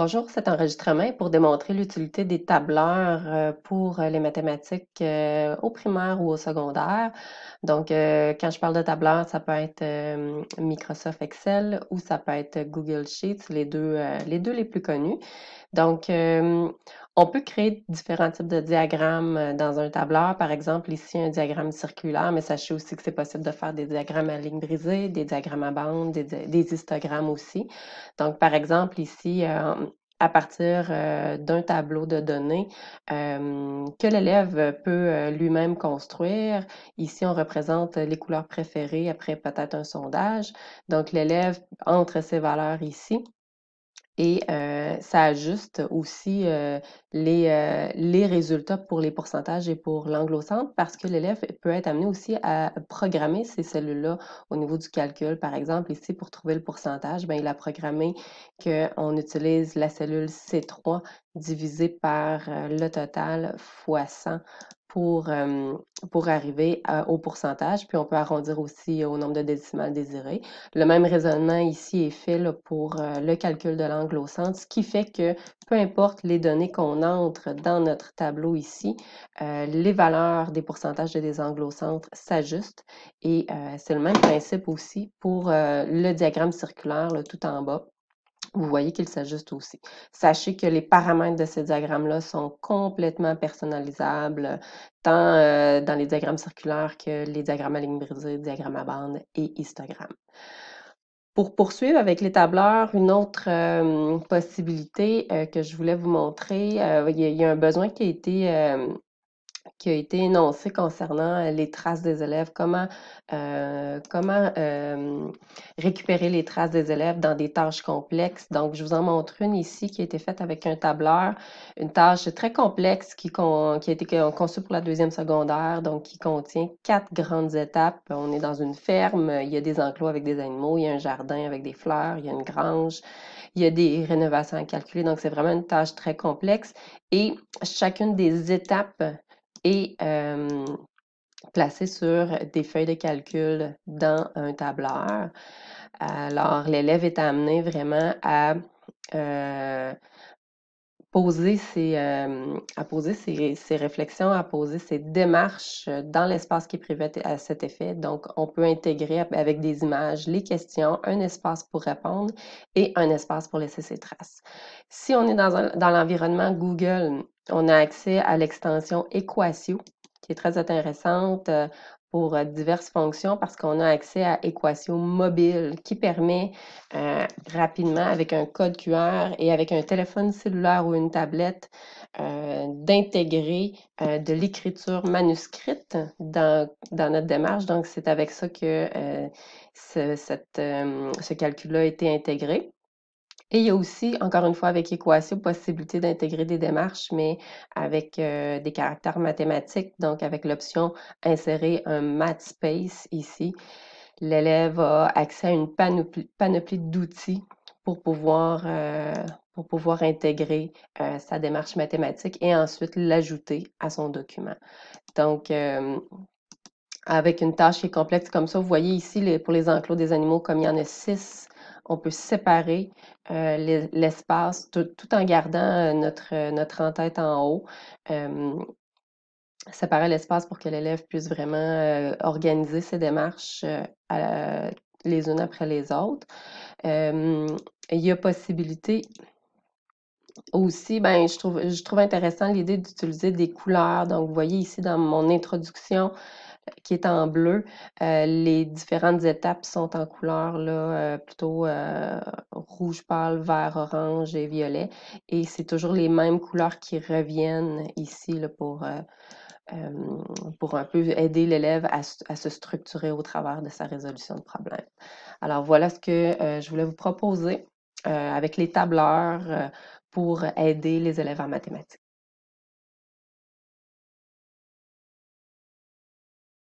Bonjour, cet enregistrement est pour démontrer l'utilité des tableurs euh, pour euh, les mathématiques euh, au primaire ou au secondaire. Donc, quand je parle de tableur, ça peut être Microsoft Excel ou ça peut être Google Sheets, les deux les, deux les plus connus. Donc, on peut créer différents types de diagrammes dans un tableur. Par exemple, ici, un diagramme circulaire, mais sachez aussi que c'est possible de faire des diagrammes à ligne brisée, des diagrammes à bande, des, des histogrammes aussi. Donc, par exemple, ici, à partir euh, d'un tableau de données que l'élève peut euh, lui-même construire. Ici, on représente les couleurs préférées après peut-être un sondage. Donc, l'élève entre ses valeurs ici et euh, ça ajuste aussi euh, euh, les, résultats pour les pourcentages et pour langlo parce que l'élève peut être amené aussi à programmer ces cellules-là au niveau du calcul. Par exemple, ici, pour trouver le pourcentage, ben, il a programmé qu'on utilise la cellule C3 divisée par le total fois 100 pour, pour arriver au pourcentage, puis on peut arrondir aussi au nombre de décimales désirées. Le même raisonnement ici est fait pour euh, le calcul de l'angle au centre, ce qui fait que peu importe les données qu'on entre dans notre tableau ici, euh, les valeurs des pourcentages et des angles au centre s'ajustent et euh, c'est le même principe aussi pour le diagramme circulaire tout en bas vous voyez qu'il s'ajuste aussi. Sachez que les paramètres de ces diagrammes-là sont complètement personnalisables, tant euh, dans les diagrammes circulaires que les diagrammes à ligne brisée, diagrammes à bandes et histogrammes. Pour poursuivre avec les tableurs, une autre possibilité euh, que je voulais vous montrer, euh, il y, a un besoin qui a été qui a été énoncé concernant euh, les traces des élèves, comment, euh, comment récupérer les traces des élèves dans des tâches complexes. Donc, je vous en montre une ici qui a été faite avec un tableur, une tâche très complexe qui, qui a été conçue pour la deuxième secondaire, donc qui contient quatre grandes étapes. On est dans une ferme, il y a des enclos avec des animaux, il y a un jardin avec des fleurs, il y a une grange, il y a des rénovations à calculer. Donc, c'est vraiment une tâche très complexe. Et chacune des étapes et placé sur des feuilles de calcul dans un tableur. Alors, l'élève est amené vraiment à poser ses, euh, à poser ses, ses, réflexions, à poser ses démarches euh, dans l'espace qui est à cet effet. Donc, on peut intégrer avec des images les questions, un espace pour répondre et un espace pour laisser ses traces. Si on est dans, dans l'environnement Google, on a accès à l'extension Equatio, qui est très intéressante. Euh, pour euh, diverses fonctions parce qu'on a accès à Équation Mobile qui permet euh, rapidement, avec un code QR et avec un téléphone cellulaire ou une tablette, euh, d'intégrer de l'écriture manuscrite dans, dans, notre démarche. Donc, c'est avec ça que cette, ce calcul-là a été intégré. Et il y a aussi, encore une fois, avec équation, possibilité d'intégrer des démarches, mais avec euh, des caractères mathématiques, donc avec l'option insérer un math space ici. L'élève a accès à une panoplie, d'outils pour pouvoir, euh, intégrer euh, sa démarche mathématique et ensuite l'ajouter à son document. Donc, avec une tâche qui est complexe comme ça, vous voyez ici, pour les enclos des animaux, comme il y en a six, on peut séparer euh, l'espace tout, en gardant euh, notre, euh, notre en-tête en haut. séparer l'espace pour que l'élève puisse vraiment organiser ses démarches les unes après les autres. il y a possibilité aussi, ben, je trouve, je trouve intéressant l'idée d'utiliser des couleurs. Donc, vous voyez ici dans mon introduction, qui est en bleu. Euh, les différentes étapes sont en couleur là, euh, plutôt euh, rouge pâle, vert, orange et violet. Et c'est toujours les mêmes couleurs qui reviennent ici pour, pour un peu aider l'élève à, à, se structurer au travers de sa résolution de problème. Alors voilà ce que je voulais vous proposer avec les tableurs pour aider les élèves en mathématiques.